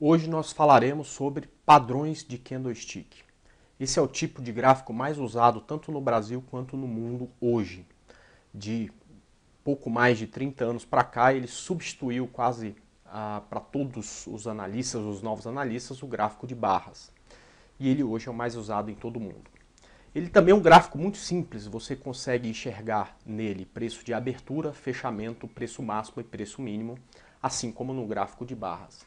Hoje nós falaremos sobre padrões de candlestick. Esse é o tipo de gráfico mais usado tanto no Brasil quanto no mundo hoje. De pouco mais de 30 anos para cá, ele substituiu quase ah, para todos os analistas, os novos analistas, o gráfico de barras. E ele hoje é o mais usado em todo o mundo. Ele também é um gráfico muito simples, você consegue enxergar nele preço de abertura, fechamento, preço máximo e preço mínimo, assim como no gráfico de barras.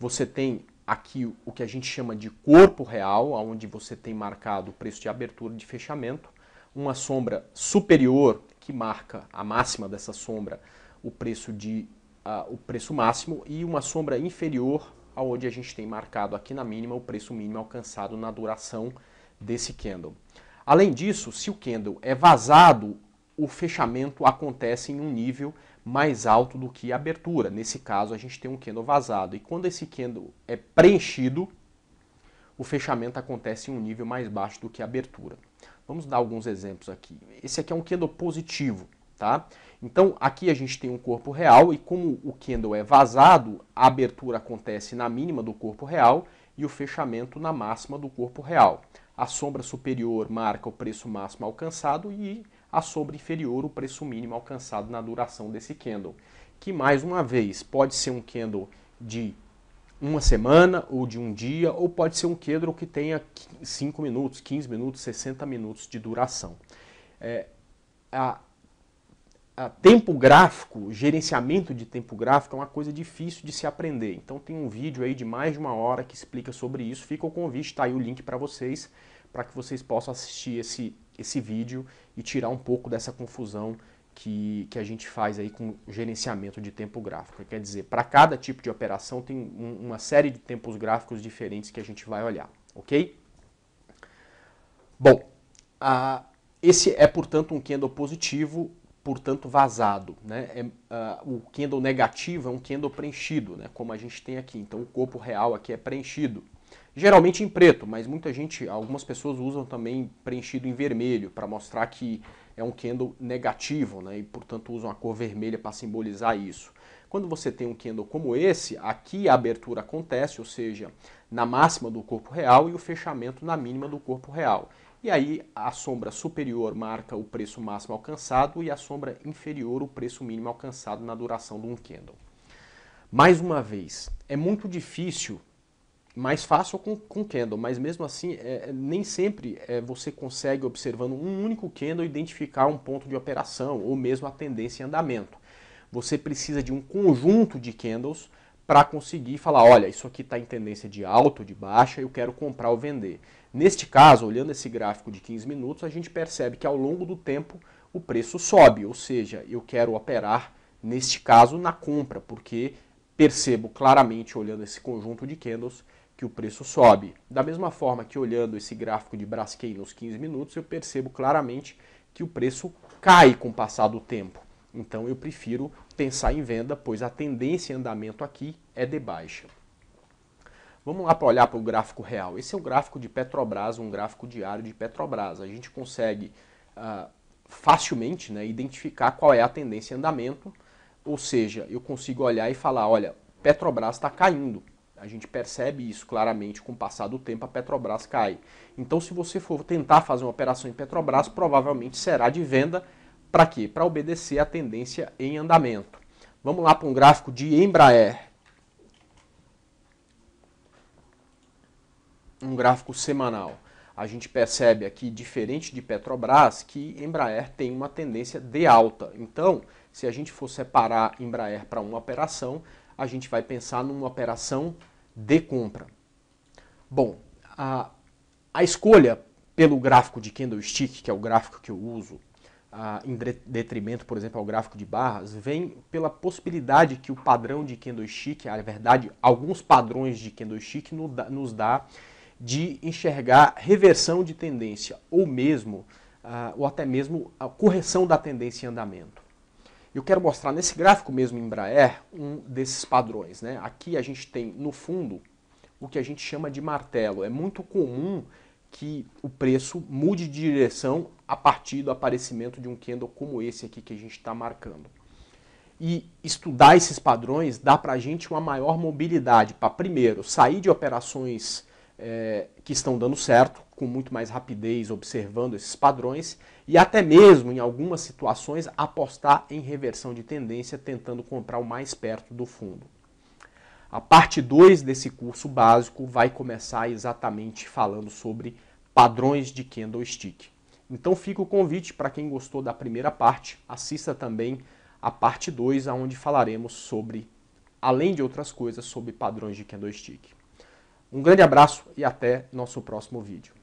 Você tem aqui o que a gente chama de corpo real, onde você tem marcado o preço de abertura e de fechamento, uma sombra superior que marca a máxima dessa sombra, o preço de uh, o preço máximo e uma sombra inferior aonde a gente tem marcado aqui na mínima o preço mínimo alcançado na duração desse candle. Além disso, se o candle é vazado, o fechamento acontece em um nível mais alto do que a abertura. Nesse caso, a gente tem um candle vazado. E quando esse candle é preenchido, o fechamento acontece em um nível mais baixo do que a abertura. Vamos dar alguns exemplos aqui. Esse aqui é um candle positivo, tá? Então, aqui a gente tem um corpo real e como o candle é vazado, a abertura acontece na mínima do corpo real e o fechamento na máxima do corpo real. A sombra superior marca o preço máximo alcançado e a sobre inferior o preço mínimo alcançado na duração desse candle, que mais uma vez pode ser um candle de uma semana ou de um dia, ou pode ser um candle que tenha 5 minutos, 15 minutos, 60 minutos de duração. É, a, a tempo gráfico, gerenciamento de tempo gráfico é uma coisa difícil de se aprender. Então tem um vídeo aí de mais de uma hora que explica sobre isso. Fica o convite, está aí o link para vocês para que vocês possam assistir esse, esse vídeo e tirar um pouco dessa confusão que, que a gente faz aí com gerenciamento de tempo gráfico. Quer dizer, para cada tipo de operação tem um, uma série de tempos gráficos diferentes que a gente vai olhar, ok? Bom, esse é, portanto, um candle positivo, portanto, vazado. Né? É, o candle negativo é um candle preenchido, né? como a gente tem aqui. Então, o corpo real aqui é preenchido. Geralmente em preto, mas muita gente, algumas pessoas usam também preenchido em vermelho para mostrar que é um candle negativo, né? E portanto usam a cor vermelha para simbolizar isso. Quando você tem um candle como esse, aqui a abertura acontece, ou seja, na máxima do corpo real e o fechamento na mínima do corpo real. E aí a sombra superior marca o preço máximo alcançado e a sombra inferior o preço mínimo alcançado na duração de um candle. Mais uma vez, é muito difícil mais fácil com, com candle, mas mesmo assim é, é, nem sempre é, você consegue, observando um único candle, identificar um ponto de operação ou mesmo a tendência em andamento. Você precisa de um conjunto de candles para conseguir falar, olha, isso aqui está em tendência de alto, de baixa, eu quero comprar ou vender. Neste caso, olhando esse gráfico de 15 minutos, a gente percebe que ao longo do tempo o preço sobe, ou seja, eu quero operar, neste caso, na compra, porque percebo claramente, olhando esse conjunto de candles, que o preço sobe. Da mesma forma que olhando esse gráfico de Braskem nos 15 minutos, eu percebo claramente que o preço cai com o passar do tempo. Então eu prefiro pensar em venda, pois a tendência em andamento aqui é de baixa. Vamos lá para olhar para o gráfico real. Esse é o gráfico de Petrobras, um gráfico diário de Petrobras. A gente consegue ah, facilmente né, identificar qual é a tendência em andamento, ou seja, eu consigo olhar e falar, olha, Petrobras está caindo, a gente percebe isso claramente com o passar do tempo, a Petrobras cai. Então, se você for tentar fazer uma operação em Petrobras, provavelmente será de venda para quê? Para obedecer à tendência em andamento. Vamos lá para um gráfico de Embraer. Um gráfico semanal. A gente percebe aqui, diferente de Petrobras, que Embraer tem uma tendência de alta. Então, se a gente for separar Embraer para uma operação, a gente vai pensar numa operação de compra. Bom, a, a escolha pelo gráfico de candlestick, que é o gráfico que eu uso, a, em detrimento, por exemplo, ao gráfico de barras, vem pela possibilidade que o padrão de candlestick, a verdade, alguns padrões de candlestick nos dá de enxergar reversão de tendência ou mesmo, ou até mesmo a correção da tendência em andamento. Eu quero mostrar nesse gráfico mesmo Embraer um desses padrões. Né? Aqui a gente tem no fundo o que a gente chama de martelo. É muito comum que o preço mude de direção a partir do aparecimento de um candle como esse aqui que a gente está marcando. E estudar esses padrões dá para a gente uma maior mobilidade para, primeiro, sair de operações é, que estão dando certo, com muito mais rapidez observando esses padrões e até mesmo em algumas situações apostar em reversão de tendência tentando comprar o mais perto do fundo. A parte 2 desse curso básico vai começar exatamente falando sobre padrões de candlestick. Então fica o convite para quem gostou da primeira parte, assista também a parte 2, onde falaremos sobre, além de outras coisas, sobre padrões de candlestick. Um grande abraço e até nosso próximo vídeo.